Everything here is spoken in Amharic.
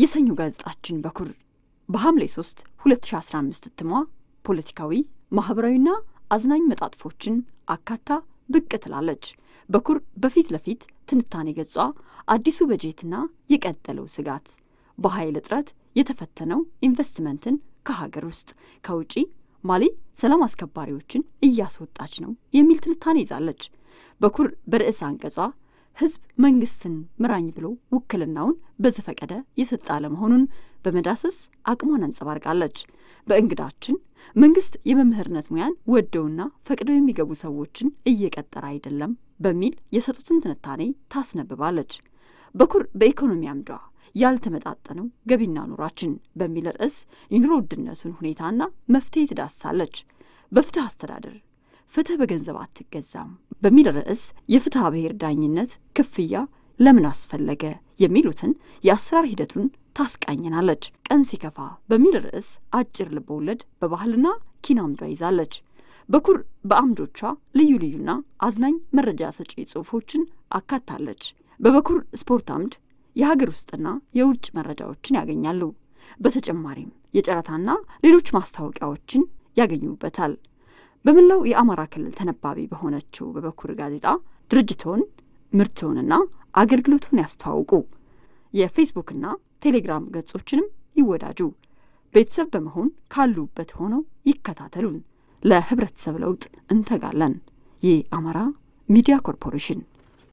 የሰኞ ጋዜጣችን በኩር በሐምሌ 3 2015 እትሟ ፖለቲካዊ ማኅበራዊና አዝናኝ መጣጥፎችን አካታ ብቅ ትላለች። በኩር በፊት ለፊት ትንታኔ ገጿ አዲሱ በጀትና የቀጠለው ስጋት፣ በኃይል እጥረት የተፈተነው ኢንቨስትመንትን ከሀገር ውስጥ ከውጪ ማሊ ሰላም አስከባሪዎችን እያስወጣች ነው የሚል ትንታኔ ይዛለች። በኩር በርዕሰ አንቀጿ ህዝብ መንግስትን ምራኝ ብሎ ውክልናውን በዘፈቀደ የሰጠ አለመሆኑን በመዳሰስ አቅሟን አንጸባርቃለች። በእንግዳችን መንግስት የመምህርነት ሙያን ወደውና ፈቅደው የሚገቡ ሰዎችን እየቀጠረ አይደለም በሚል የሰጡትን ትንታኔ ታስነብባለች። በኩር በኢኮኖሚ አምዷ ያልተመጣጠነው ገቢና ኑሯችን በሚል ርዕስ የኑሮ ውድነቱን ሁኔታና መፍትሄ ትዳስሳለች። በፍትህ አስተዳደር ፍትህ በገንዘብ አትገዛም በሚል ርዕስ የፍትሐ ብሔር ዳኝነት ክፍያ ለምን አስፈለገ የሚሉትን የአሰራር ሂደቱን ታስቃኘናለች። ቀን ሲከፋ በሚል ርዕስ አጭር ልበወለድ በባህልና ኪናምዷ ይዛለች። በኩር በአምዶቿ ልዩ ልዩና አዝናኝ መረጃ ሰጪ ጽሑፎችን አካታለች። በበኩር ስፖርት አምድ የሀገር ውስጥና የውጭ መረጃዎችን ያገኛሉ። በተጨማሪም የጨረታና ሌሎች ማስታወቂያዎችን ያገኙበታል። በመላው የአማራ ክልል ተነባቢ በሆነችው በበኩር ጋዜጣ ድርጅቶን፣ ምርቶንና አገልግሎቱን ያስተዋውቁ። የፌስቡክና ቴሌግራም ገጾችንም ይወዳጁ። ቤተሰብ በመሆን ካሉበት ሆነው ይከታተሉን። ለህብረተሰብ ለውጥ እንተጋለን። የአማራ ሚዲያ ኮርፖሬሽን